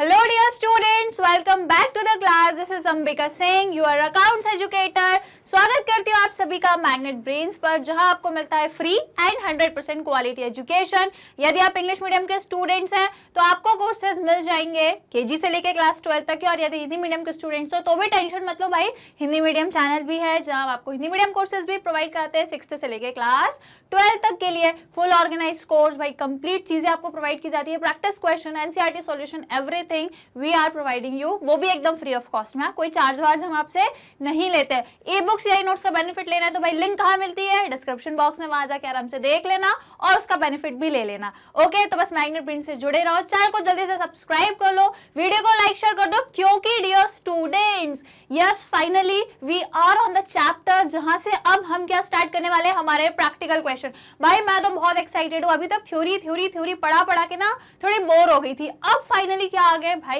Hello dear dear students welcome back to the class this is ambika singh your accounts educator स्वागत करती हूँ आप सभी का मैग्नेट ब्रेन्स पर जहाँ आपको मिलता है free and 100 percent quality education यदि आप इंग्लिश मीडियम के स्टूडेंट्स हैं तो आपको कोर्सेज मिल जाएंगे केजी से लेकर क्लास ट्वेल्थ तक के और यदि हिंदी मीडियम के स्टूडेंट्स हो तो भी टेंशन मतलब भाई हिंदी मीडियम चैनल भी है जहाँ आपको हिंदी मीडियम कोर्सेज भी प्रोवाइड कराते हैं सिक्स से लेकर क्लास ट्वेल्थ तक के लिए फुल ऑर्गेनाइज कोर्स भाई कंप्लीट चीज़ें आपको प्रोवाइड की जाती है practice question NCERT solution everything we are providing you वो भी एकदम फ्री ऑफ कॉस्ट में हाँ, कोई चार्ज वार्ज हम आपसे नहीं लेते हैं ई बुक्स या नोट्स का बेनिफिट लेना है तो भाई लिंक कहाँ मिलती है डिस्क्रिप्शन बॉक्स में वहां जाकर आराम से देख लेना और उसका बेनिफिट भी ले लेना ओके तो बस मैग्नेट प्रिंट से जुड़े रहो चैनल को जल्दी से सब्सक्राइब कर लो वीडियो को लाइक शेयर कर दो क्योंकि dear students yes finally we are on the chapter जहां से अब हम क्या स्टार्ट करने वाले हमारे प्रैक्टिकल क्वेश्चन भाई मैं तो बहुत एक्साइटेड हूँ अभी तक थ्योरी थ्योरी थ्योरी पढ़ा पढ़ा के ना थोड़ी बोर हो गई थी अब फाइनली क्या आ गए भाई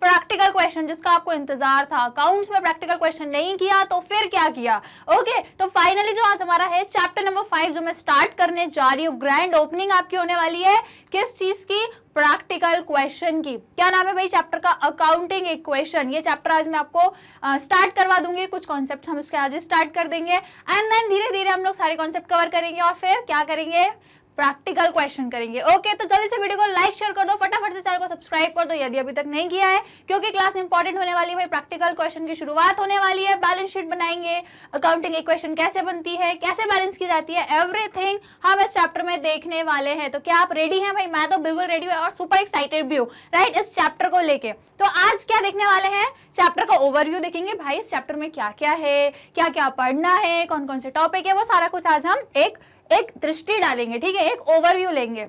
प्रैक्टिकल क्वेश्चन जिसका आपको इंतजार था अकाउंट्स में प्रैक्टिकल क्वेश्चन नहीं किया तो फिर क्या किया ओके okay, तो फाइनली जो आज हमारा है चैप्टर नंबर फाइव जो मैं स्टार्ट करने जा रही हूँ ग्रैंड ओपनिंग आपकी होने वाली है किस चीज की प्रैक्टिकल क्वेश्चन की क्या नाम है भाई चैप्टर का अकाउंटिंग इक्वेशन ये चैप्टर आज मैं आपको स्टार्ट करवा दूंगी कुछ कॉन्सेप्ट हम उसके आज स्टार्ट कर देंगे एंड देन धीरे धीरे हम लोग सारे कॉन्सेप्ट कवर करेंगे और फिर क्या करेंगे प्रैक्टिकल क्वेश्चन करेंगे ओके तो जल्दी से वीडियो को लाइक शेयर कर दो फटाफट से चैनल को सब्सक्राइब कर दो यदि अभी तक नहीं किया है क्योंकि क्लास इंपॉर्टेंट होने वाली है प्रैक्टिकल क्वेश्चन की शुरुआत होने वाली है बैलेंस शीट बनाएंगे अकाउंटिंग इक्वेशन कैसे बनती है कैसे बैलेंस की जाती है एवरीथिंग हम इस चैप्टर में देखने वाले हैं तो क्या आप रेडी है भाई मैं तो बिल्कुल रेडी हूँ और सुपर एक्साइटेड भी हूँ राइट इस चैप्टर को लेकर तो आज क्या देखने वाले हैं चैप्टर का ओवरव्यू देखेंगे भाई इस चैप्टर में क्या क्या है क्या क्या पढ़ना है कौन कौन से टॉपिक है वो सारा कुछ आज हम एक एक दृष्टि डालेंगे ठीक है एक ओवरव्यू लेंगे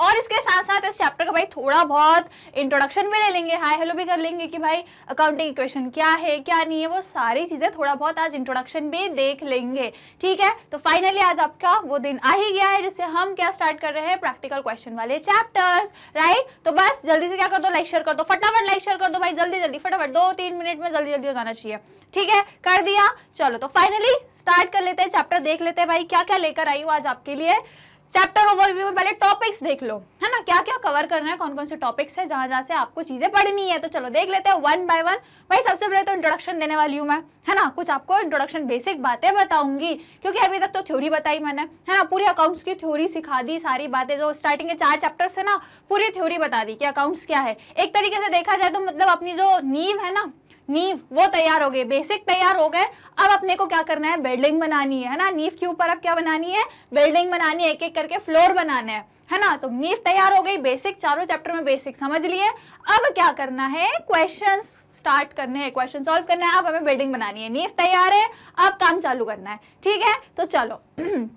और इसके साथ साथ इस चैप्टर का भाई थोड़ा बहुत इंट्रोडक्शन भी ले लेंगे हाई हेलो भी कर लेंगे कि भाई अकाउंटिंग इक्वेशन क्या है क्या नहीं है वो सारी चीज़ें थोड़ा बहुत आज इंट्रोडक्शन भी देख लेंगे ठीक है तो फाइनली आज आपका वो दिन आ ही गया है जिससे हम क्या स्टार्ट कर रहे हैं प्रैक्टिकल क्वेश्चन वाले चैप्टर्स राइट तो बस जल्दी से क्या कर दो लाइक शेयर कर दो फटाफट लाइक शेयर कर दो भाई जल्दी जल्दी फटाफट दो तीन मिनट में जल्दी जल्दी हो जाना चाहिए ठीक है कर दिया चलो तो फाइनली स्टार्ट कर लेते हैं चैप्टर देख लेते हैं भाई क्या क्या लेकर आई हूँ आज आपके लिए चैप्टर ओवरव्यू में पहले टॉपिक्स देख लो है ना क्या क्या कवर करना है कौन कौन से टॉपिक्स है जहां जहां से आपको चीज़ें पढ़नी है तो चलो देख लेते हैं वन बाय वन भाई सबसे पहले तो इंट्रोडक्शन देने वाली हूँ मैं है ना कुछ आपको इंट्रोडक्शन बेसिक बातें बताऊंगी क्योंकि अभी तक तो थ्योरी बताई मैंने है ना पूरी अकाउंट्स की थ्योरी सिखा दी सारी बातें जो स्टार्टिंग के चार चैप्टर्स है ना पूरी थ्योरी बता दी कि अकाउंट्स क्या है एक तरीके से देखा जाए तो मतलब अपनी जो नींव है ना नीव वो तैयार हो गई बेसिक तैयार हो गए अब अपने को क्या करना है बिल्डिंग बनानी है ना नीव के ऊपर अब क्या बनानी है बिल्डिंग बनानी है एक एक करके फ्लोर बनाना है है ना तो नीव तैयार हो गई बेसिक चारों चैप्टर में बेसिक समझ लिए अब क्या करना है क्वेश्चन स्टार्ट करने हैं क्वेश्चन सॉल्व करना है अब हमें बिल्डिंग बनानी है नीव तैयार है अब काम चालू करना है ठीक है तो चलो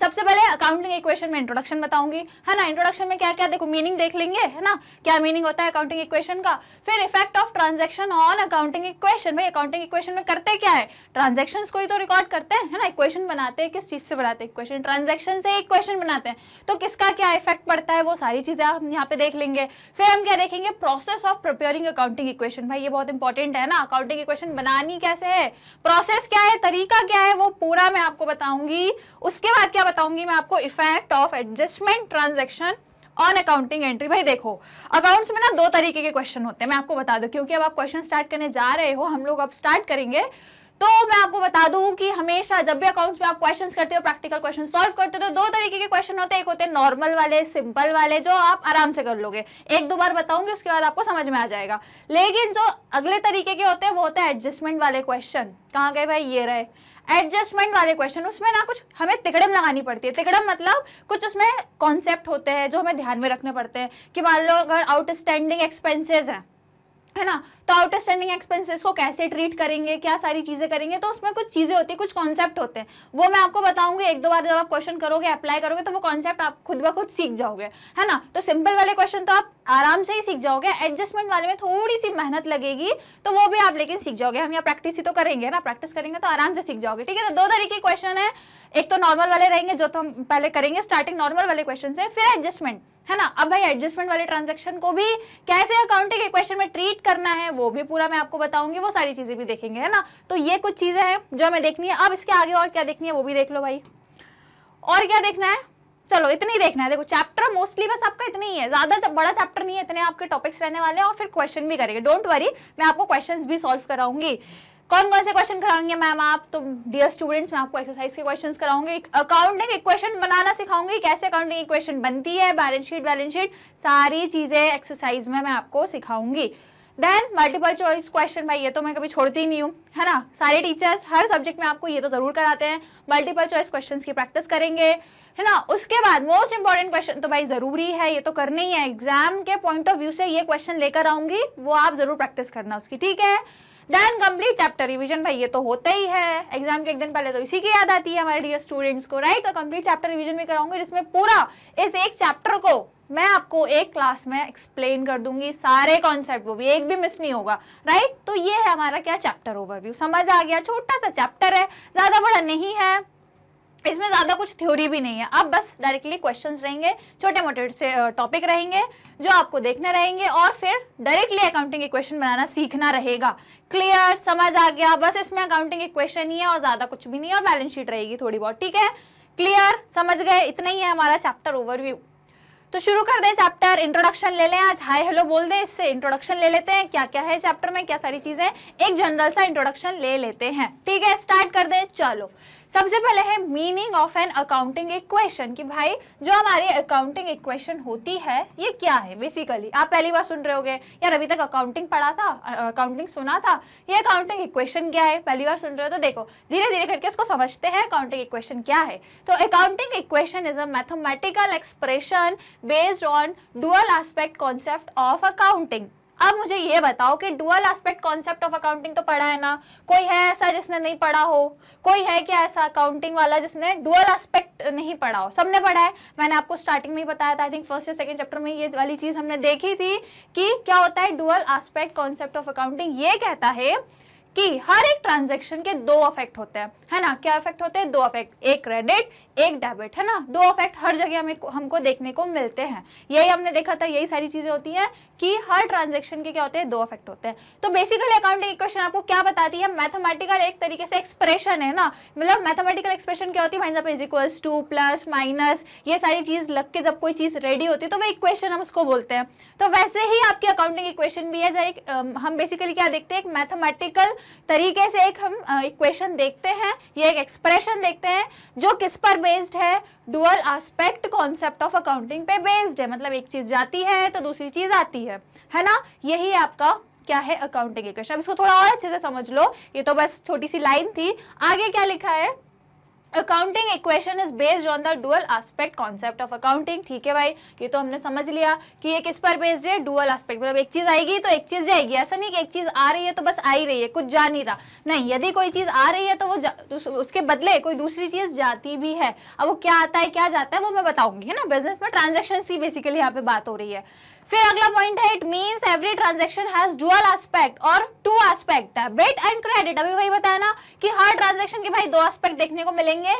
सबसे पहले अकाउंटिंग इक्वेशन में इंट्रोडक्शन बताऊंगी है ना इंट्रोडक्शन में क्या क्या देखो मीनिंग देख लेंगे है ना क्या मीनिंग होता है अकाउंटिंग इक्वेशन का फिर effect of transaction on accounting equation भाई अकाउंटिंग इक्वेशन में करते क्या है ट्रांजेक्शन को ही तो रिकॉर्ड करते हैं है ना इक्वेशन बनाते हैं किस चीज से बनाते हैं इक्वेशन ट्रांजेक्शन से इक्वेशन बनाते हैं तो किसका क्या इफेक्ट पड़ता है वो सारी चीजें हम यहाँ पे देख लेंगे फिर हम क्या देखेंगे process of preparing accounting equation भाई ये बहुत इंपॉर्टेंट है ना अकाउंटिंग इक्वेशन बनानी कैसे है प्रोसेस क्या है तरीका क्या है वो पूरा मैं आपको बताऊंगी उसके बाद क्या क्या बताऊंगी मैं आपको effect of adjustment transaction on accounting entry भाई देखो अकाउंट्स में ना दो तरीके के क्वेश्चन होते हैं मैं आपको बता दू क्योंकि अब आप क्वेश्चन स्टार्ट करने जा रहे हो हम लोग अब स्टार्ट करेंगे तो मैं आपको बता दूं कि हमेशा जब भी अकाउंट्स में आप क्वेश्चंस करते हो प्रैक्टिकल क्वेश्चन सॉल्व करते हो तो दो तरीके के क्वेश्चन होते हैं एक होते हैं नॉर्मल वाले सिंपल वाले जो आप आराम से कर लोगे एक दो बार बताऊंगी उसके बाद आपको समझ में आ जाएगा लेकिन जो अगले तरीके के होते हैं वो होते हैं एडजस्टमेंट वाले क्वेश्चन कहाँ गए भाई ये रहे एडजस्टमेंट वाले क्वेश्चन उसमें ना कुछ हमें तिकड़म लगानी पड़ती है तिकड़म मतलब कुछ उसमें कॉन्सेप्ट होते हैं जो हमें ध्यान में रखने पड़ते हैं कि मान लो अगर आउटस्टैंडिंग एक्सपेंसेस हैं है ना तो आउटस्टैंडिंग एक्सपेंसेस को कैसे ट्रीट करेंगे क्या सारी चीज़ें करेंगे तो उसमें कुछ चीज़ें होती है कुछ कॉन्सेप्ट होते हैं वो मैं आपको बताऊंगी एक दो बार जब आप क्वेश्चन करोगे अप्लाई करोगे तो वो कॉन्सेप्ट आप खुद ब खुद सीख जाओगे है ना तो सिंपल वाले क्वेश्चन तो आप आराम से ही सीख जाओगे एडजस्टमेंट वाले में थोड़ी सी मेहनत लगेगी तो वो भी आप लेकिन सीख जाओगे हम यहाँ प्रैक्टिस ही तो करेंगे ना प्रैक्टिस करेंगे तो आराम से सीख जाओगे ठीक है तो दो तरीके क्वेश्चन है एक तो नॉर्मल वाले रहेंगे जो तो हम पहले करेंगे स्टार्टिंग नॉर्मल वाले क्वेश्चन से फिर एडजस्टमेंट है ना अब भाई एडजस्टमेंट वाले ट्रांजेक्शन को भी कैसे अकाउंटिंग इक्वेशन में ट्रीट करना है वो भी पूरा मैं आपको बताऊंगी वो सारी चीजें भी देखेंगे है ना तो ये कुछ चीजें हैं जो हमें देखनी है अब इसके आगे और क्या देखनी है वो भी देख लो भाई और क्या देखना है चलो इतना ही देखना है देखो चैप्टर मोस्टली बस आपका इतना ही है ज्यादा बड़ा चैप्टर नहीं है इतने आपके टॉपिक्स रहने वाले हैं और फिर क्वेश्चन भी करेंगे डोंट वरी मैं आपको क्वेश्चन भी सॉल्व कराऊंगी कौन कौन से क्वेश्चन कराएंगे मैम आप तो डियर स्टूडेंट्स मैं आपको एक्सरसाइज के क्वेश्चन कराऊंगी अकाउंटिंग इक्वेशन बनाना सिखाऊंगी कैसे अकाउंटिंग इक्वेशन बनती है बैलेंस शीट बैलेंस शीट सारी चीज़ें एक्सरसाइज में मैं आपको सिखाऊंगी देन मल्टीपल चॉइस क्वेश्चन भाई ये तो मैं कभी छोड़ती ही नहीं हूँ है ना सारे टीचर्स हर सब्जेक्ट में आपको ये तो ज़रूर कराते हैं मल्टीपल चॉइस क्वेश्चन की प्रैक्टिस करेंगे है ना उसके बाद मोस्ट इंपॉर्टेंट क्वेश्चन तो भाई ज़रूरी है ये तो करना ही है एग्जाम के पॉइंट ऑफ व्यू से ये क्वेश्चन लेकर आऊँगी वो आप ज़रूर प्रैक्टिस करना उसकी ठीक है डन कंप्लीट चैप्टर रिविजन भाई ये तो होता ही है एग्जाम के एक दिन पहले तो इसी की याद आती है हमारे डियर स्टूडेंट्स को राइट तो कंप्लीट चैप्टर रिविजन भी कराऊंगी जिसमें पूरा इस एक चैप्टर को मैं आपको एक क्लास में एक्सप्लेन कर दूंगी सारे कॉन्सेप्ट वो भी एक भी मिस नहीं होगा राइट तो ये है हमारा क्या चैप्टर ओवरव्यू समझ आ गया छोटा सा चैप्टर है ज़्यादा बड़ा नहीं है इसमें ज़्यादा कुछ थ्योरी भी नहीं है अब बस डायरेक्टली क्वेश्चंस रहेंगे छोटे मोटे से टॉपिक रहेंगे जो आपको देखने रहेंगे और फिर डायरेक्टली अकाउंटिंग इक्वेशन बनाना सीखना रहेगा क्लियर समझ आ गया बस इसमें अकाउंटिंग इक्वेशन ही है और ज़्यादा कुछ भी नहीं है और बैलेंस शीट रहेगी थोड़ी बहुत ठीक है क्लियर समझ गए इतना ही है हमारा चैप्टर ओवरव्यू तो शुरू कर दें चैप्टर इंट्रोडक्शन ले लें आज हाय हेलो बोल दें इससे इंट्रोडक्शन ले लेते हैं क्या क्या है चैप्टर में क्या सारी चीज़ें एक जनरल सा इंट्रोडक्शन ले लेते हैं ठीक है स्टार्ट कर दें चलो सबसे पहले है meaning of an accounting equation कि भाई जो हमारी अकाउंटिंग इक्वेशन होती है ये क्या है बेसिकली आप पहली बार सुन रहे होगे यार अभी तक अकाउंटिंग पढ़ा था अकाउंटिंग सुना था ये अकाउंटिंग इक्वेशन क्या है पहली बार सुन रहे हो तो देखो धीरे धीरे करके उसको समझते हैं अकाउंटिंग इक्वेशन क्या है तो accounting equation is a mathematical expression based on dual aspect concept of accounting अब मुझे ये बताओ कि dual aspect concept of accounting तो पढ़ा है ना कोई है ऐसा जिसने नहीं पढ़ा हो कोई है क्या ऐसा अकाउंटिंग वाला जिसने डुअल एस्पेक्ट नहीं पढ़ा हो सबने पढ़ा है मैंने आपको स्टार्टिंग में ही बताया था आई थिंक फर्स्ट या सेकंड चैप्टर में ये वाली चीज़ हमने देखी थी कि क्या होता है dual aspect concept of accounting ये कहता है कि हर एक ट्रांजेक्शन के दो अफेक्ट होते हैं है ना क्या अफेक्ट होते हैं दो अफेक्ट एक क्रेडिट एक डेबिट है ना दो अफेक्ट हर जगह हमें हमको देखने को मिलते हैं यही हमने देखा था यही सारी चीज़ें होती हैं कि हर ट्रांजेक्शन के क्या होते हैं दो अफेक्ट होते हैं तो बेसिकली अकाउंटिंग इक्वेशन आपको क्या बताती है मैथमेटिकल एक तरीके से एक्सप्रेशन है ना मतलब मैथमेटिकल एक्सप्रेशन क्या होती है fine is equals to plus minus ये सारी चीज़ लग के जब कोई चीज़ रेडी होती है तो वह इक्वेशन हम उसको बोलते हैं तो वैसे ही आपकी अकाउंटिंग इक्वेशन भी है जो एक हम बेसिकली क्या देखते हैं एक मैथमेटिकल तरीके से एक हम इक्वेशन देखते हैं ये एक एक्सप्रेशन देखते हैं जो किस पर बेस्ड है dual aspect concept of accounting पे बेस्ड है मतलब एक चीज जाती है तो दूसरी चीज आती है है ना यही आपका क्या है अकाउंटिंग इक्वेशन अब इसको थोड़ा और अच्छे से समझ लो ये तो बस छोटी सी लाइन थी आगे क्या लिखा है accounting equation is based on the dual aspect concept of accounting ठीक है भाई ये तो हमने समझ लिया कि ये किस पर बेस्ड है डुअल एस्पेक्ट मतलब एक चीज आएगी तो एक चीज जाएगी ऐसा नहीं कि एक चीज आ रही है तो बस आ ही रही है कुछ जा नहीं रहा नहीं यदि कोई चीज आ रही है तो वो तो उसके बदले कोई दूसरी चीज जाती भी है अब वो क्या आता है क्या जाता है वो मैं बताऊंगी है ना बिजनेस में ट्रांजेक्शन की बेसिकली यहाँ पे बात हो रही है फिर अगला पॉइंट है it means every transaction has dual aspect और टू एस्पेक्ट है डेबिट एंड क्रेडिट अभी वही बताया ना कि हर ट्रांजेक्शन के भाई दो एस्पेक्ट देखने को मिलेंगे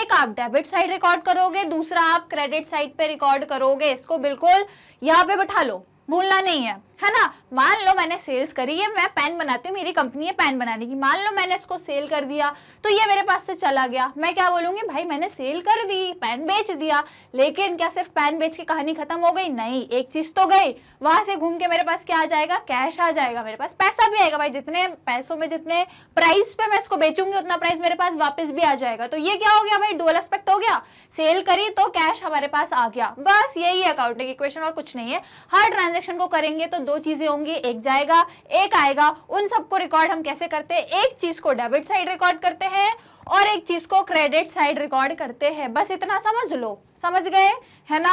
एक आप डेबिट साइड रिकॉर्ड करोगे दूसरा आप क्रेडिट साइड पे रिकॉर्ड करोगे इसको बिल्कुल यहाँ पे बैठा लो भूलना नहीं है है ना मान लो मैंने सेल्स करी ये मैं पेन बनाती हूँ मेरी कंपनी है पेन बनाने की मान लो मैंने इसको सेल कर दिया तो ये मेरे पास से चला गया मैं क्या बोलूंगी भाई मैंने सेल कर दी पेन बेच दिया लेकिन क्या सिर्फ पेन बेच के कहानी खत्म हो गई नहीं एक चीज़ तो गई वहां से घूम के मेरे पास क्या आ जाएगा कैश आ जाएगा मेरे पास पैसा भी आएगा भाई जितने पैसों में जितने प्राइस पे मैं इसको बेचूंगी उतना प्राइस मेरे पास वापस भी आ जाएगा तो ये क्या हो गया भाई डुअल एस्पेक्ट हो गया सेल करी तो कैश हमारे पास आ गया बस यही अकाउंटिंग इक्वेशन और कुछ नहीं है हर ट्रांजेक्शन को करेंगे तो दो चीजें होंगी एक जाएगा एक आएगा उन सबको रिकॉर्ड हम कैसे करते हैं एक चीज को डेबिट साइड रिकॉर्ड करते हैं और एक चीज को क्रेडिट साइड रिकॉर्ड करते हैं बस इतना समझ लो समझ गए है ना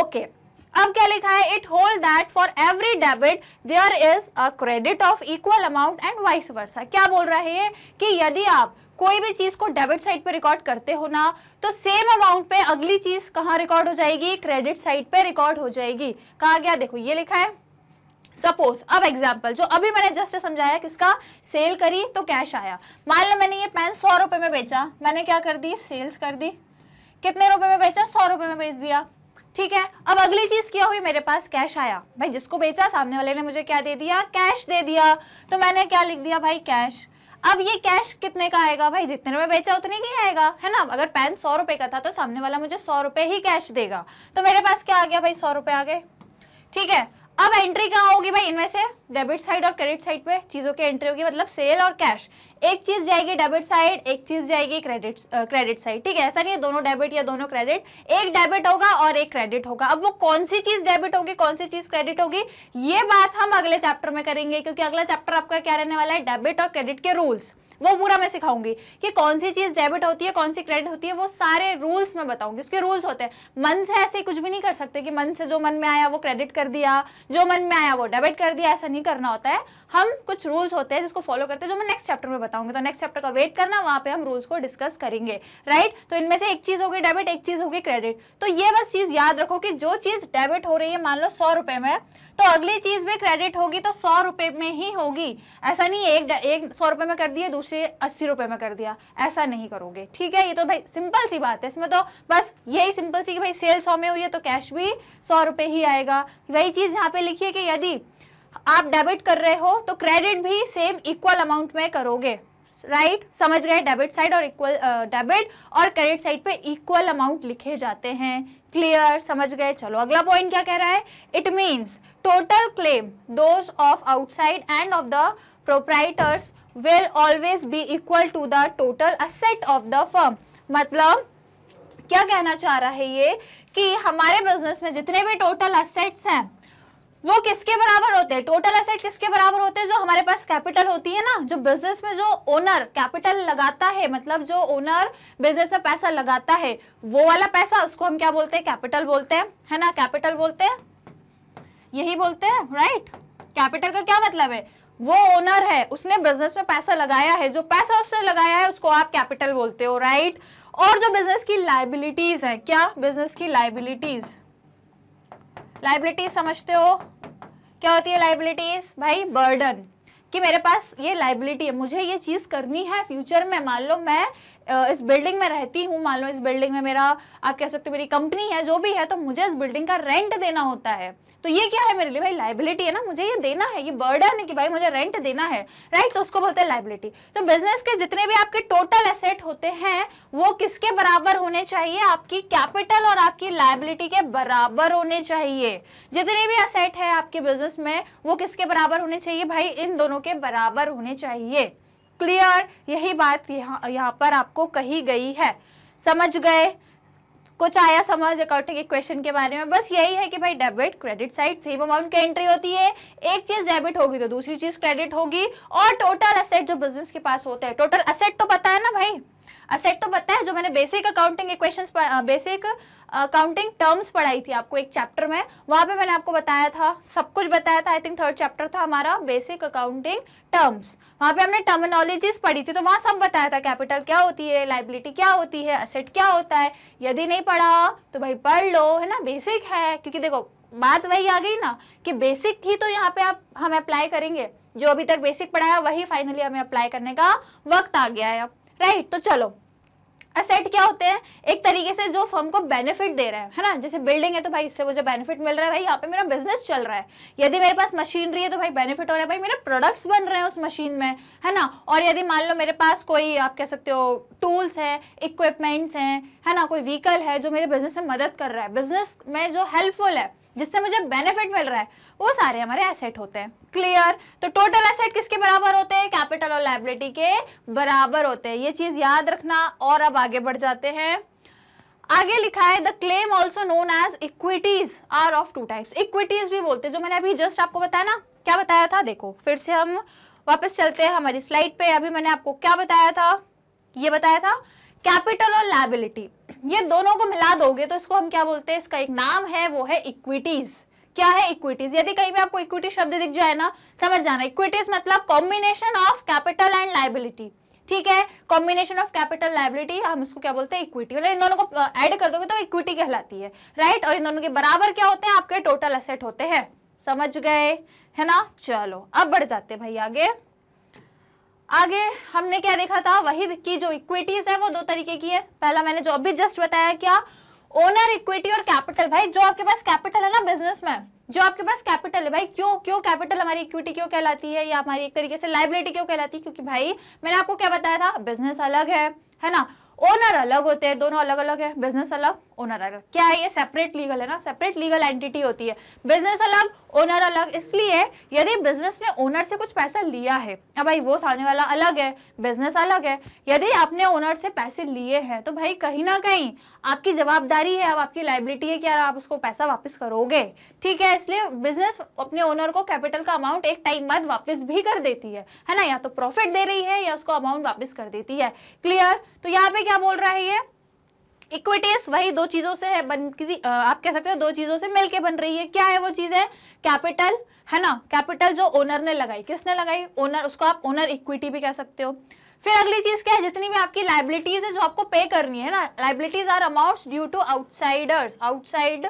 ओके अब क्या लिखा है it hold that for every debit there is a credit of equal amount and vice versa क्या बोल रहे हैं कि यदि आप कोई भी चीज को डेबिट साइड पे रिकॉर्ड करते हो ना तो सेम अमाउंट पे अगली चीज कहाँ रिकॉर्ड हो जाएगी क्रेडिट साइड पे रिकॉर्ड हो जाएगी कहा गया देखो ये लिखा है सपोज अब एग्जाम्पल जो अभी मैंने जस्ट समझाया किसका सेल करी तो कैश आया मान लो मैंने ये पेन सौ रुपए में बेचा मैंने क्या कर दी सेल्स कर दी कितने रुपए में बेचा सौ रुपए में बेच दिया ठीक है अब अगली चीज क्या हुई मेरे पास कैश आया भाई जिसको बेचा सामने वाले ने मुझे क्या दे दिया कैश दे दिया तो मैंने क्या लिख दिया भाई कैश अब ये कैश कितने का आएगा भाई जितने रुपए बेचा उतने ही आएगा है ना अगर पेन सौ रुपए का था तो सामने वाला मुझे सौ रुपए ही कैश देगा तो मेरे पास क्या आ गया भाई सौ रुपए आ गए ठीक है अब एंट्री कहाँ होगी भाई इनमें से डेबिट साइड और क्रेडिट साइड पे चीज़ों की एंट्री होगी मतलब सेल और कैश एक चीज़ जाएगी डेबिट साइड एक चीज़ जाएगी क्रेडिट क्रेडिट साइड ठीक है ऐसा नहीं है दोनों डेबिट या दोनों क्रेडिट एक डेबिट होगा और एक क्रेडिट होगा अब वो कौन सी चीज़ डेबिट होगी कौन सी चीज़ क्रेडिट होगी ये बात हम अगले चैप्टर में करेंगे क्योंकि अगला चैप्टर आपका क्या रहने वाला है डेबिट और क्रेडिट के रूल्स वो पूरा मैं सिखाऊंगी कि कौन सी चीज़ डेबिट होती है कौन सी क्रेडिट होती है वो सारे रूल्स मैं बताऊंगी उसके रूल्स होते हैं मन से ऐसे कुछ भी नहीं कर सकते कि मन से जो मन में आया वो क्रेडिट कर दिया जो मन में आया वो डेबिट कर दिया ऐसा नहीं करना होता है हम कुछ रूल्स होते हैं जिसको फॉलो करते हैं जो मैं नेक्स्ट चैप्टर में बताऊंगी तो नेक्स्ट चैप्टर का वेट करना वहां पर हम रूल्स को डिस्कस करेंगे राइट तो इनमें से एक चीज़ होगी डेबिट एक चीज़ होगी क्रेडिट तो ये बस चीज़ याद रखो कि जो चीज़ डेबिट हो रही है मान लो सौ में तो अगली चीज भी क्रेडिट होगी तो सौ रुपये में ही होगी ऐसा नहीं एक एक सौ रुपये में कर दिए दूसरे अस्सी रुपये में कर दिया ऐसा नहीं करोगे ठीक है ये तो भाई सिंपल सी बात है इसमें तो बस यही सिंपल सी कि भाई सेल सौ में हुई है तो कैश भी सौ रुपये ही आएगा वही चीज़ यहाँ पे लिखिए कि यदि आप डेबिट कर रहे हो तो क्रेडिट भी सेम इक्वल अमाउंट में करोगे राइट right? समझ गए डेबिट साइड और इक्वल डेबिट uh, और क्रेडिट साइड पे इक्वल अमाउंट लिखे जाते हैं क्लियर समझ गए चलो अगला पॉइंट क्या कह रहा है it means total claim those of outside and of the proprietors will always be equal to the total asset of the firm मतलब क्या कहना चाह रहा है ये कि हमारे बिजनेस में जितने भी टोटल असेट्स हैं वो किसके बराबर होते हैं टोटल असेट किसके बराबर होते हैं जो हमारे पास कैपिटल होती है ना जो बिजनेस में जो ओनर कैपिटल लगाता है मतलब जो ओनर बिजनेस में पैसा लगाता है वो वाला पैसा उसको हम क्या बोलते हैं कैपिटल बोलते हैं है ना कैपिटल बोलते हैं यही बोलते हैं राइट कैपिटल का क्या मतलब है वो ओनर है उसने बिजनेस में पैसा लगाया है जो पैसा उसने लगाया है उसको आप कैपिटल बोलते हो राइट और जो बिजनेस की लाइबिलिटीज है क्या बिजनेस की लाइबिलिटीज़ लाइबिलिटीज समझते हो क्या होती है लाइबिलिटीज भाई बर्डन कि मेरे पास ये लाइबिलिटी है मुझे ये चीज़ करनी है फ्यूचर में मान लो मैं इस बिल्डिंग में रहती हूँ मान लो इस बिल्डिंग में मेरा आप कह सकते हो मेरी कंपनी है जो भी है तो मुझे इस बिल्डिंग का रेंट देना होता है तो ये क्या है मेरे लिए भाई लाइबिलिटी है ना मुझे ये देना है ये बर्डन है कि भाई मुझे रेंट देना है राइट तो उसको बोलते हैं लाइबिलिटी तो बिजनेस के जितने भी आपके टोटल एसेट होते हैं वो किसके बराबर होने चाहिए आपकी कैपिटल और आपकी लाइबिलिटी के बराबर होने चाहिए जितने भी असेट है आपके बिजनेस में वो किसके बराबर होने चाहिए भाई इन दोनों के बराबर होने चाहिए क्लियर यही बात यहाँ यहाँ पर आपको कही गई है समझ गए कुछ आया समझ अकाउंटिंग के क्वेश्चन के बारे में बस यही है कि भाई debit credit side same amount की एंट्री होती है एक चीज डेबिट होगी तो दूसरी चीज क्रेडिट होगी और टोटल असेट जो बिजनेस के पास होते हैं टोटल असेट तो पता है ना भाई असेट तो पता है जो मैंने basic accounting equations basic accounting terms पढ़ाई थी आपको एक चैप्टर में वहां पे मैंने आपको बताया था सब कुछ बताया था आई थिंक थर्ड चैप्टर था हमारा बेसिक अकाउंटिंग टर्म्स वहां पे हमने टर्मिनोलॉजीज पढ़ी थी तो वहां सब बताया था कैपिटल क्या होती है लाइबिलिटी क्या होती है असेट क्या होता है यदि नहीं पढ़ा तो भाई पढ़ लो है ना बेसिक है क्योंकि देखो बात वही आ गई ना कि बेसिक ही तो यहाँ पे आप हम अप्लाई करेंगे जो अभी तक बेसिक पढ़ाया वही फाइनली हमें अप्लाई करने का वक्त आ गया है राइट तो चलो असेट क्या होते हैं एक तरीके से जो फर्म को बेनिफिट दे रहे हैं है ना जैसे बिल्डिंग है तो भाई इससे मुझे बेनिफिट मिल रहा है भाई यहाँ पे मेरा बिजनेस चल रहा है यदि मेरे पास मशीनरी है तो भाई बेनिफिट हो रहा है भाई मेरे प्रोडक्ट्स बन रहे हैं उस मशीन में है ना और यदि मान लो मेरे पास कोई आप कह सकते हो टूल्स है इक्विपमेंट्स हैं है ना कोई व्हीकल है जो मेरे बिजनेस में मदद कर रहा है बिजनेस में जो हेल्पफुल है जिससे मुझे बेनिफिट मिल रहा है वो सारे हमारे एसेट होते हैं क्लियर तो टोटल एसेट किसके बराबर होते हैं कैपिटल और लाइबिलिटी के बराबर होते हैं ये चीज याद रखना और अब आगे बढ़ जाते हैं आगे लिखा है the claim also known as equities are of two types equities भी बोलते हैं जो मैंने अभी जस्ट आपको बताया ना क्या बताया था देखो फिर से हम वापस चलते हैं हमारी स्लाइड पे अभी मैंने आपको क्या बताया था ये बताया था कैपिटल और लाइबिलिटी ये दोनों को मिला दोगे तो इसको हम क्या बोलते हैं इसका एक नाम है वो है इक्विटीज क्या है इक्विटीज यदि कहीं भी आपको इक्विटी शब्द दिख जाए ना समझ जाना इक्विटीज मतलब combination of capital and liability ठीक है कॉम्बिनेशन ऑफ कैपिटल लाइबिलिटी हम इसको क्या बोलते हैं इक्विटी मतलब इन दोनों को ऐड कर दोगे तो इक्विटी कहलाती है राइट और इन दोनों के बराबर क्या होते हैं आपके टोटल असेट होते हैं समझ गए है ना चलो अब बढ़ जाते हैं भाई आगे आगे हमने क्या देखा था वही की जो इक्विटीज है वो दो तरीके की है पहला मैंने जो अभी जस्ट बताया क्या ओनर इक्विटी और कैपिटल भाई जो आपके पास कैपिटल है ना बिजनेस में जो आपके पास कैपिटल है भाई क्यों क्यों कैपिटल हमारी इक्विटी क्यों कहलाती है या हमारी एक तरीके से लाइबिलिटी क्यों कहलाती है क्योंकि भाई मैंने आपको क्या बताया था बिजनेस अलग है है ना ओनर अलग होते हैं दोनों अलग अलग है बिजनेस अलग ओनर अलग क्या है ये सेपरेट लीगल है ना सेपरेट लीगल एंटिटी होती है बिजनेस अलग ओनर अलग इसलिए यदि बिजनेस ने ओनर से कुछ पैसा लिया है अब भाई वो सामने वाला अलग है बिजनेस अलग है यदि आपने ओनर से पैसे लिए हैं तो भाई कहीं ना कहीं आपकी जवाबदारी है अब आपकी लाइबिलिटी है कि यार आप उसको पैसा वापस करोगे ठीक है इसलिए बिजनेस अपने ओनर को कैपिटल का अमाउंट एक टाइम बाद वापस भी कर देती है है ना या तो प्रॉफिट दे रही है या उसको अमाउंट वापस कर देती है क्लियर तो यहाँ पे क्या बोल रहा है ये इक्विटीज वही दो चीजों से बन आप कह सकते हो दो चीजों से मिलके बन रही है क्या है वो चीज है कैपिटल है ना कैपिटल जो ओनर ने लगाई किसने लगाई ओनर उसको आप ओनर इक्विटी भी कह सकते हो फिर अगली चीज क्या है जितनी भी आपकी लाइबिलिटीज है जो आपको पे करनी है ना liabilities are amounts due to outsiders outside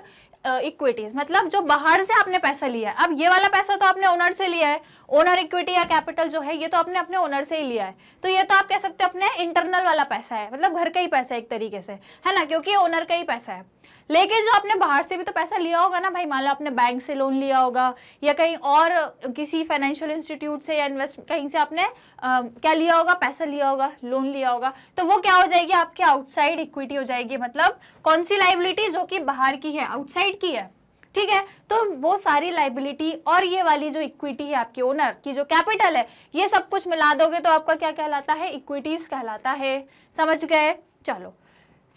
equities मतलब जो बाहर से आपने पैसा लिया है अब ये वाला पैसा तो आपने ओनर से लिया है ओनर इक्विटी या कैपिटल जो है ये तो आपने अपने ओनर से ही लिया है तो ये तो आप कह सकते हो अपने इंटरनल वाला पैसा है मतलब घर का ही पैसा है एक तरीके से है ना क्योंकि ओनर का ही पैसा है लेकिन जो आपने बाहर से भी तो पैसा लिया होगा ना भाई मान लो आपने बैंक से लोन लिया होगा या कहीं और किसी फाइनेंशियल इंस्टीट्यूट से या इन्वेस्ट कहीं से आपने आ, क्या लिया होगा पैसा लिया होगा लोन लिया होगा तो वो क्या हो जाएगी आपकी आउटसाइड इक्विटी हो जाएगी मतलब कौन सी लाइबिलिटी जो कि बाहर की है आउटसाइड की है ठीक है तो वो सारी लाइबिलिटी और ये वाली जो इक्विटी है आपकी ओनर की जो कैपिटल है ये सब कुछ मिला दोगे तो आपका क्या कहलाता है इक्विटीज कहलाता है समझ गए चलो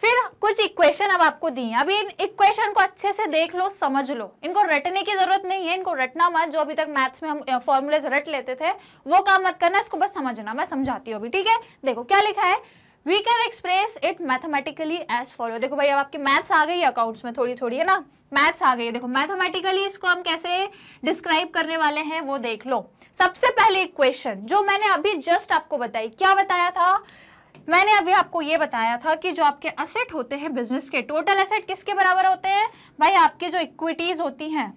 फिर कुछ इक्वेशन अब आपको दी हैं अभी इन इक्वेशन को अच्छे से देख लो समझ लो इनको रटने की जरूरत नहीं है इनको रटना मत जो अभी तक मैथ्स में हम फॉर्मूलेज रट लेते थे वो काम मत करना इसको बस समझना मैं समझाती हूँ अभी ठीक है देखो क्या लिखा है we can express it mathematically as follow देखो भाई अब आपकी मैथ्स आ गई अकाउंट्स में थोड़ी थोड़ी है ना मैथ्स आ गई है देखो मैथमेटिकली इसको हम कैसे डिस्क्राइब करने वाले हैं वो देख लो सबसे पहले इक्वेशन जो मैंने अभी जस्ट आपको बताई क्या बताया था मैंने अभी आपको ये बताया था कि जो आपके असेट होते हैं बिजनेस के टोटल असेट किसके बराबर होते हैं भाई आपके जो इक्विटीज़ होती हैं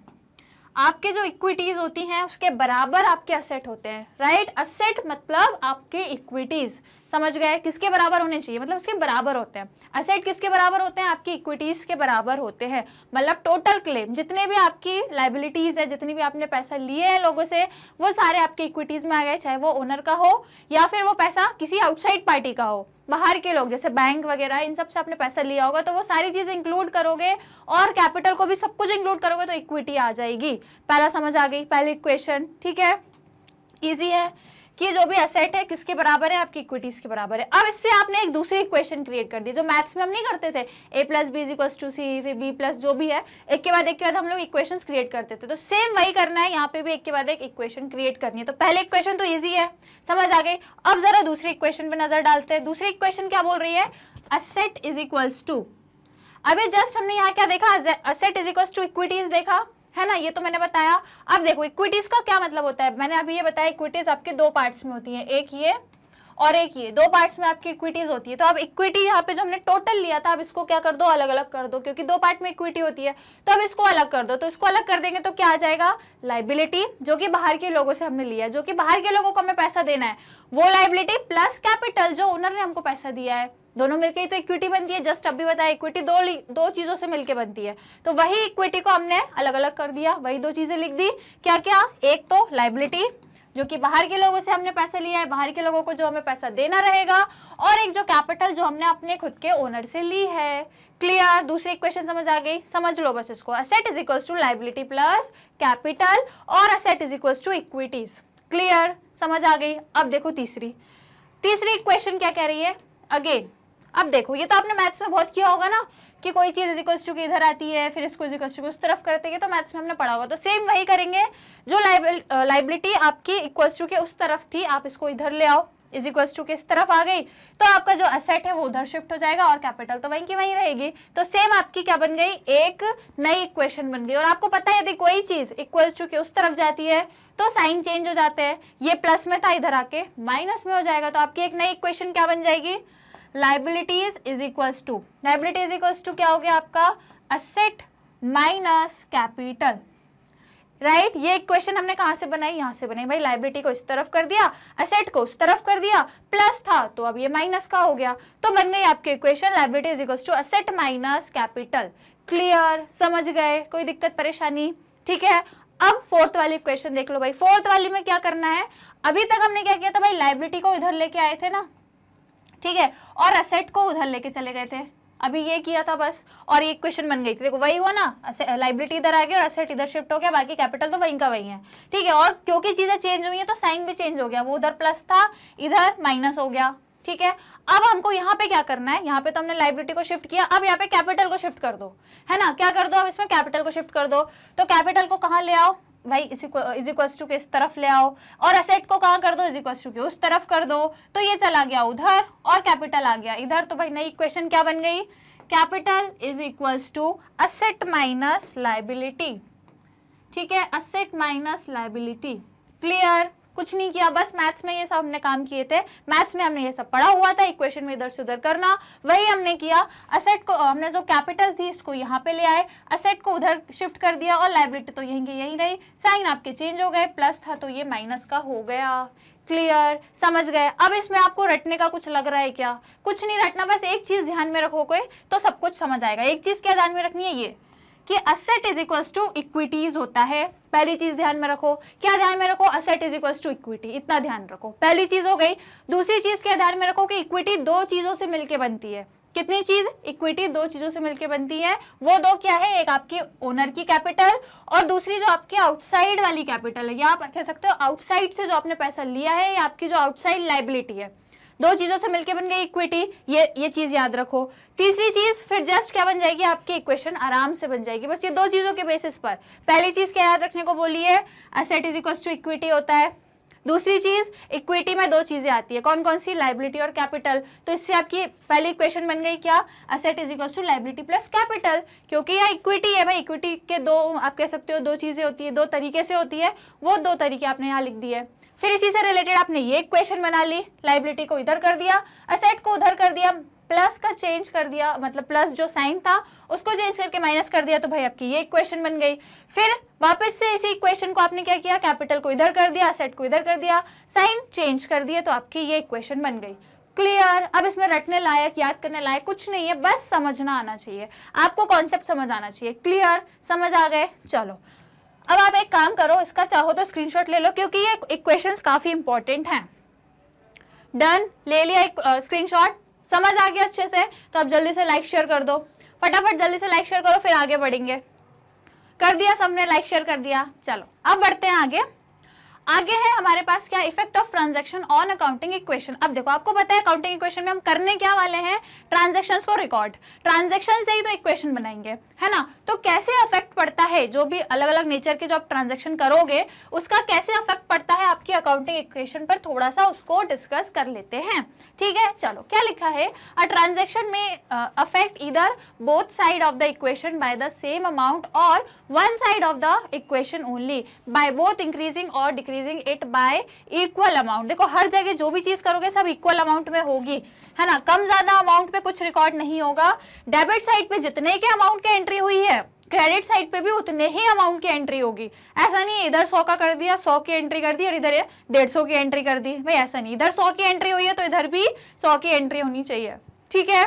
आपके जो इक्विटीज़ होती हैं उसके बराबर आपके असेट होते हैं राइट असेट मतलब आपके इक्विटीज़ समझ गए किसके बराबर होने चाहिए मतलब उसके बराबर होते हैं असेट किसके बराबर होते हैं आपकी इक्विटीज के बराबर होते हैं मतलब टोटल क्लेम जितने भी आपकी लाइबिलिटीज है जितनी भी आपने पैसा लिए हैं लोगों से वो सारे आपके इक्विटीज में आ गए चाहे वो ओनर का हो या फिर वो पैसा किसी आउटसाइड पार्टी का हो बाहर के लोग जैसे बैंक वगैरह इन सब से आपने पैसा लिया होगा तो वो सारी चीज़ इंक्लूड करोगे और कैपिटल को भी सब कुछ इंक्लूड करोगे तो इक्विटी आ जाएगी पहला समझ आ गई पहली इक्वेशन ठीक है ईजी है कि जो भी असेट है किसके बराबर है आपकी इक्विटीज के बराबर है अब इससे आपने एक दूसरी इक्वेशन क्रिएट कर दी जो मैथ्स में हम नहीं करते थे A plus B is equal to C फिर बी प्लस जो भी है एक के बाद एक के बाद हम लोग इक्वेशन क्रिएट करते थे तो सेम वही करना है यहाँ पे भी एक के बाद एक इक्वेशन क्रिएट करनी है तो पहले इक्वेशन तो ईजी है समझ आ गई अब जरा दूसरी इक्वेशन पर नजर डालते हैं दूसरी इक्वेशन क्या बोल रही है असेट इज इक्वल्स टू अभी जस्ट हमने यहाँ क्या देखा asset is equals to equities देखा है ना ये तो मैंने बताया अब देखो इक्विटीज का क्या मतलब होता है मैंने अभी ये बताया इक्विटीज आपके दो पार्ट्स में होती है एक ये और एक ये दो पार्ट्स में आपकी इक्विटीज होती है तो अब इक्विटी यहाँ पे जो हमने टोटल लिया था अब इसको क्या कर दो अलग अलग कर दो क्योंकि दो पार्ट में इक्विटी होती है तो अब इसको अलग कर दो तो इसको अलग कर देंगे तो क्या आ जाएगा लाइबिलिटी जो कि बाहर के लोगों से हमने लिया जो कि बाहर के लोगों को हमें पैसा देना है वो लाइबिलिटी प्लस कैपिटल जो ओनर ने हमको पैसा दिया है दोनों मिलकर ही तो इक्विटी बनती है जस्ट अभी बताया इक्विटी दो दो चीज़ों से मिलकर बनती है तो वही इक्विटी को हमने अलग अलग कर दिया वही दो चीज़ें लिख दी क्या क्या एक तो लाइबिलिटी जो कि बाहर के लोगों से हमने पैसे लिया है बाहर के लोगों को जो हमें पैसा देना रहेगा और एक जो कैपिटल जो हमने अपने खुद के ओनर से ली है क्लियर दूसरी क्वेश्चन समझ आ गई समझ लो बस इसको asset is equal to liability plus capital और asset is equal to equities clear समझ आ गई अब देखो तीसरी तीसरी क्वेश्चन क्या कह रही है अगेन अब देखो ये तो आपने मैथ्स में बहुत किया होगा ना कि कोई चीज़ इजिकल टू की इधर आती है फिर इसको इजिकल टू उस तरफ करते हैं तो मैथ्स में हमने पढ़ा हुआ तो सेम वही करेंगे जो लाइबिलिटी आपकी इक्वल्स टू के उस तरफ थी आप इसको इधर ले आओ इज इक्वल्स टू किस तरफ आ गई तो आपका जो असेट है वो उधर शिफ्ट हो जाएगा और कैपिटल तो वहीं की वहीं रहेगी तो सेम आपकी क्या बन गई एक नई इक्वेशन बन गई और आपको पता है यदि कोई चीज़ इक्वल्स टू के उस तरफ जाती है तो साइन चेंज हो जाते हैं ये प्लस में था इधर आके माइनस में हो जाएगा तो आपकी एक नई इक्वेशन क्या बन जाएगी liabilities is equals to liability is equals to क्या हो गया आपका असेट माइनस कैपिटल राइट ये क्वेश्चन हमने कहाँ से बनाई यहां से बनाई भाई लाइबिलिटी को इस तरफ कर दिया असेट को उस तरफ कर दिया प्लस था तो अब ये माइनस का हो गया तो बन गई आपकी equation liability is equals to asset minus capital clear समझ गए कोई दिक्कत परेशानी ठीक है अब फोर्थ वाली क्वेश्चन देख लो भाई फोर्थ वाली में क्या करना है अभी तक हमने क्या किया था भाई लाइबिलिटी को इधर लेके आए थे ना ठीक है और असेट को उधर लेके चले गए थे अभी ये किया था बस और ये क्वेश्चन बन गई थी देखो वही हुआ ना लाइब्रेटी इधर आ गया और असेट इधर शिफ्ट हो गया बाकी कैपिटल तो वहीं का वहीं है ठीक है और क्योंकि चीज़ें चेंज हुई हैं तो साइन भी चेंज हो गया वो उधर प्लस था इधर माइनस हो गया ठीक है अब हमको यहाँ पे क्या करना है यहाँ पे तो हमने लाइब्रेटी को शिफ्ट किया अब यहाँ पे कैपिटल को शिफ्ट कर दो है ना क्या कर दो अब इसमें कैपिटल को शिफ्ट कर दो तो कैपिटल को कहाँ ले आओ भाई इसी को इज इक्वल्स टू के इस तरफ ले आओ और असेट को कहाँ कर दो इज इक्वल्स टू के उस तरफ कर दो तो ये चला गया उधर और कैपिटल आ गया इधर तो भाई नई इक्वेशन क्या बन गई capital is equals to asset minus liability ठीक है असेट माइनस लाइबिलिटी क्लियर कुछ नहीं किया बस मैथ्स में ये सब हमने काम किए थे मैथ्स में हमने ये सब पढ़ा हुआ था इक्वेशन में इधर से उधर करना वही हमने किया असेट को हमने जो कैपिटल थी इसको यहाँ पे ले आए असेट को उधर शिफ्ट कर दिया और लाइब्रेटी तो यहीं की यहीं रही साइन आपके चेंज हो गए प्लस था तो ये माइनस का हो गया क्लियर समझ गए अब इसमें आपको रटने का कुछ लग रहा है क्या कुछ नहीं रटना बस एक चीज़ ध्यान में कोई तो सब कुछ समझ आएगा एक चीज़ क्या ध्यान में रखनी है ये कि asset is equal to equities होता है पहली चीज ध्यान में रखो क्या ध्यान में रखो asset is equal to equity इतना ध्यान रखो पहली चीज हो गई दूसरी चीज क्या ध्यान में रखो कि इक्विटी दो चीजों से मिलकर बनती है कितनी चीज इक्विटी दो चीजों से मिलकर बनती है वो दो क्या है एक आपके ओनर की कैपिटल और दूसरी जो आपके आउटसाइड वाली कैपिटल है या आप कह सकते हो आउटसाइड से जो आपने पैसा लिया है या आपकी जो आउटसाइड लाइबिलिटी है दो चीज़ों से मिलकर बन गई इक्विटी ये ये चीज़ याद रखो तीसरी चीज़ फिर जस्ट क्या बन जाएगी आपकी इक्वेशन आराम से बन जाएगी बस ये दो चीज़ों के बेसिस पर पहली चीज़ क्या याद रखने को बोली है asset is equal to equity होता है दूसरी चीज इक्विटी में दो चीजें आती है कौन कौन सी लाइबिलिटी और कैपिटल तो इससे आपकी पहली इक्वेशन बन गई क्या asset is equal to liability plus capital क्योंकि यह इक्विटी है भाई इक्विटी के दो आप कह सकते हो दो चीजें होती है दो तरीके से होती है वो दो तरीके आपने यहाँ लिख दिए फिर इसी से रिलेटेड आपने ये क्वेश्चन बना ली लाइबिलिटी को इधर कर दिया असेट को उधर कर दिया प्लस का चेंज कर दिया मतलब प्लस जो साइन था उसको चेंज करके माइनस कर दिया तो भाई आपकी ये इक्वेशन बन गई फिर वापस से इसी इक्वेशन को आपने क्या किया कैपिटल को इधर कर दिया सेट को इधर कर दिया साइन चेंज कर दिया तो आपकी ये इक्वेशन बन गई क्लियर अब इसमें रटने लायक याद करने लायक कुछ नहीं है बस समझना आना चाहिए आपको कॉन्सेप्ट समझ आना चाहिए क्लियर समझ आ गए चलो अब आप एक काम करो इसका चाहो तो स्क्रीनशॉट ले लो क्योंकि ये इक्वेशंस काफ़ी इंपॉर्टेंट हैं डन ले लिया स्क्रीनशॉट समझ आ गया अच्छे से तो आप जल्दी से लाइक शेयर कर दो फटाफट जल्दी से लाइक शेयर करो फिर आगे बढ़ेंगे कर दिया सबने लाइक शेयर कर दिया चलो अब बढ़ते हैं आगे आगे है हमारे पास क्या effect of transaction on accounting equation अब देखो आपको पता है अकाउंटिंग इक्वेशन में हम करने क्या वाले हैं ट्रांजेक्शन को रिकॉर्ड ट्रांजेक्शन से ही तो इक्वेशन बनाएंगे है ना तो कैसे अफेक्ट पड़ता है जो भी अलग अलग नेचर के जो आप ट्रांजेक्शन करोगे उसका कैसे अफेक्ट पड़ता है आपकी अकाउंटिंग इक्वेशन पर थोड़ा सा उसको डिस्कस कर लेते हैं ठीक है चलो क्या लिखा है अ ट्रांजेक्शन में अफेक्ट इधर both side of the equation by the same amount और one side of the equation only by both increasing और decrease increasing it by equal amount देखो हर जगह जो भी चीज करोगे सब इक्वल अमाउंट में होगी है ना कम ज्यादा अमाउंट पे कुछ रिकॉर्ड नहीं होगा डेबिट साइड पे जितने के अमाउंट की एंट्री हुई है क्रेडिट साइड पे भी उतने ही अमाउंट की एंट्री होगी ऐसा नहीं इधर सौ का कर दिया सौ की एंट्री कर दी और इधर डेढ़ सौ की एंट्री कर दी भाई ऐसा नहीं इधर सौ की एंट्री हुई है तो इधर भी सौ की एंट्री होनी चाहिए ठीक है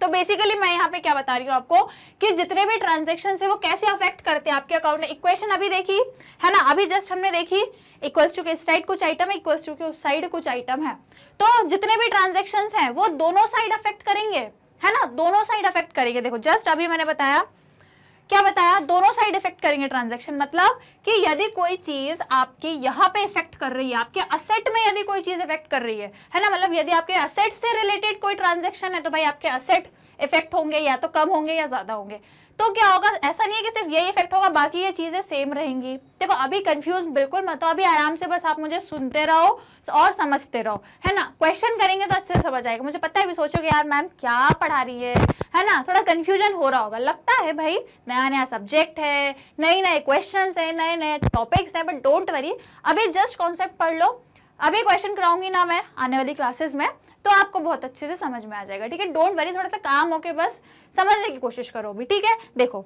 तो बेसिकली मैं यहाँ पे क्या बता रही हूँ आपको कि जितने भी ट्रांजेक्शन है वो कैसे अफेक्ट करते हैं आपके अकाउंट में इक्वेशन अभी देखी है ना अभी जस्ट हमने देखी इक्वल्स टू के इस साइड कुछ आइटम है इक्वल्स टू के उस साइड कुछ आइटम है तो जितने भी ट्रांजेक्शन है वो दोनों साइड अफेक्ट करेंगे है ना दोनों साइड अफेक्ट करेंगे देखो जस्ट अभी मैंने बताया क्या बताया दोनों साइड इफेक्ट करेंगे ट्रांजेक्शन मतलब कि यदि कोई चीज आपकी यहाँ पे इफेक्ट कर रही है आपके असेट में यदि कोई चीज इफेक्ट कर रही है है ना मतलब यदि आपके असेट से रिलेटेड कोई ट्रांजेक्शन है तो भाई आपके असेट इफेक्ट होंगे या तो कम होंगे या ज़्यादा होंगे तो क्या होगा ऐसा नहीं है कि सिर्फ यही इफेक्ट होगा बाकी ये चीज़ें सेम रहेंगी देखो अभी कंफ्यूज बिल्कुल मत हो अभी आराम से बस आप मुझे सुनते रहो और समझते रहो है ना क्वेश्चन करेंगे तो अच्छे से समझ आएगा मुझे पता है भी कि यार मैम क्या पढ़ा रही है है ना थोड़ा कन्फ्यूजन हो रहा होगा लगता है भाई नया नया सब्जेक्ट है नए नए क्वेश्चन है नए नए टॉपिक्स है बट डोंट वरी अभी जस्ट कॉन्सेप्ट पढ़ लो अभी क्वेश्चन कराऊंगी ना मैं आने वाली क्लासेस में तो आपको बहुत अच्छे से समझ में आ जाएगा ठीक है डोंट वरी थोड़ा सा काम होके बस समझने की कोशिश करो भी ठीक है देखो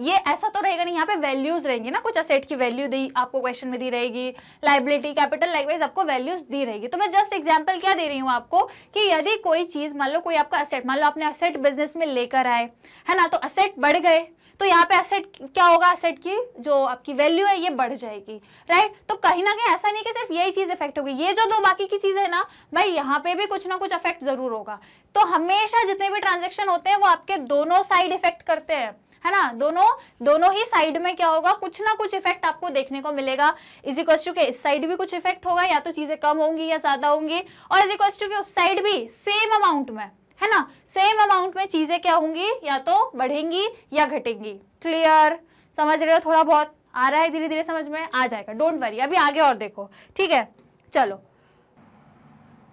ये ऐसा तो रहेगा नहीं यहाँ पे वैल्यूज रहेंगी ना कुछ असेट की वैल्यू दी आपको क्वेश्चन में दी रहेगी लाइबिलिटी कैपिटल लाइकवाइज आपको वैल्यूज दी रहेगी तो मैं जस्ट एग्जांपल क्या दे रही हूँ आपको कि यदि कोई चीज मान लो कोई आपका असेट मान लो आपने असेट बिजनेस में लेकर आए है ना तो असेट बढ़ गए तो यहाँ पे एसेट क्या होगा एसेट की जो आपकी वैल्यू है ये बढ़ जाएगी राइट तो कहीं ना कहीं ऐसा नहीं कि सिर्फ यही चीज़ इफेक्ट होगी ये जो दो बाकी की चीज़ है ना भाई यहाँ पे भी कुछ ना कुछ इफेक्ट ज़रूर होगा तो हमेशा जितने भी ट्रांजेक्शन होते हैं वो आपके दोनों साइड इफेक्ट करते हैं है ना दोनों दोनों ही साइड में क्या होगा कुछ ना कुछ इफेक्ट आपको देखने को मिलेगा इसी क्वेश्चन के इस साइड भी कुछ इफेक्ट होगा या तो चीज़ें कम होंगी या ज़्यादा होंगी और इसी क्वेश्चन के उस साइड भी सेम अमाउंट में है ना सेम अमाउंट में चीज़ें क्या होंगी या तो बढ़ेंगी या घटेंगी क्लियर समझ रहे हो थोड़ा बहुत आ रहा है धीरे धीरे समझ में आ जाएगा डोंट वरी अभी आगे और देखो ठीक है चलो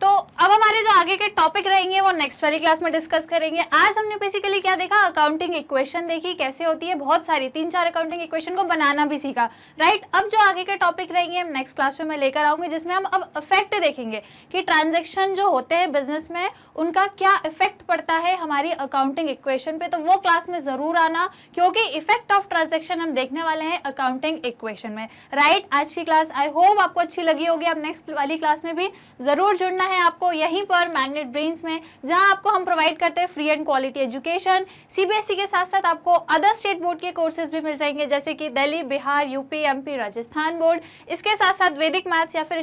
तो अब हमारे जो आगे के टॉपिक रहेंगे वो नेक्स्ट वाली क्लास में डिस्कस करेंगे आज हमने बेसिकली क्या देखा अकाउंटिंग इक्वेशन देखी कैसे होती है बहुत सारी तीन चार अकाउंटिंग इक्वेशन को बनाना भी सीखा राइट अब जो आगे के टॉपिक रहेंगे नेक्स्ट क्लास में मैं लेकर आऊंगी जिसमें हम अब इफेक्ट देखेंगे कि ट्रांजेक्शन जो होते हैं बिजनेस में उनका क्या इफेक्ट पड़ता है हमारी अकाउंटिंग इक्वेशन पे तो वो क्लास में ज़रूर आना क्योंकि इफेक्ट ऑफ ट्रांजेक्शन हम देखने वाले हैं अकाउंटिंग इक्वेशन में राइट आज की क्लास आई होप आपको अच्छी लगी होगी आप नेक्स्ट वाली क्लास में भी ज़रूर जुड़ना है आपको यहीं पर मैग्नेट ब्रेन्स में जहां आपको हम प्रोवाइड करते हैं free and quality education CBSE के साथ साथ आपको अदर स्टेट बोर्ड के कोर्सेज भी मिल जाएंगे जैसे कि Delhi Bihar UP MP Rajasthan board इसके साथ साथ वैदिक मैथ्स या फिर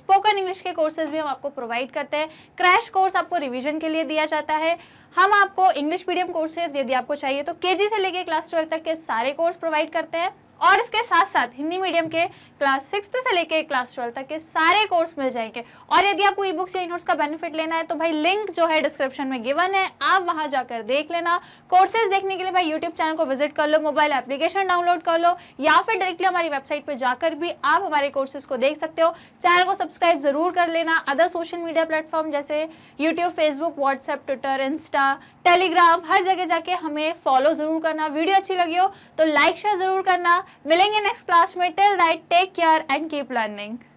स्पोकन इंग्लिश के कोर्सेज भी हम आपको प्रोवाइड करते हैं क्रैश कोर्स आपको रिविजन के लिए दिया जाता है हम आपको इंग्लिश मीडियम कोर्सेज यदि आपको चाहिए तो के से लेके क्लास ट्वेल्व तक के सारे कोर्स प्रोवाइड करते हैं और इसके साथ साथ हिंदी मीडियम के क्लास सिक्स से लेके क्लास ट्वेल्व तक के सारे कोर्स मिल जाएंगे और यदि आपको ई बुक्स या नोट्स का बेनिफिट लेना है तो भाई लिंक जो है डिस्क्रिप्शन में गिवन है आप वहां जाकर देख लेना कोर्सेज देखने के लिए भाई यूट्यूब चैनल को विजिट कर लो मोबाइल एप्लीकेशन डाउनलोड कर लो या फिर डायरेक्टली हमारी वेबसाइट पर जाकर भी आप हमारे कोर्सेज को देख सकते हो चैनल को सब्सक्राइब जरूर कर लेना अदर सोशल मीडिया प्लेटफॉर्म जैसे YouTube Facebook WhatsApp Twitter Insta Telegram हर जगह जाके हमें फॉलो ज़रूर करना वीडियो अच्छी लगी हो तो लाइक शेयर ज़रूर करना मिलेंगे नेक्स्ट क्लास में till that take care and keep learning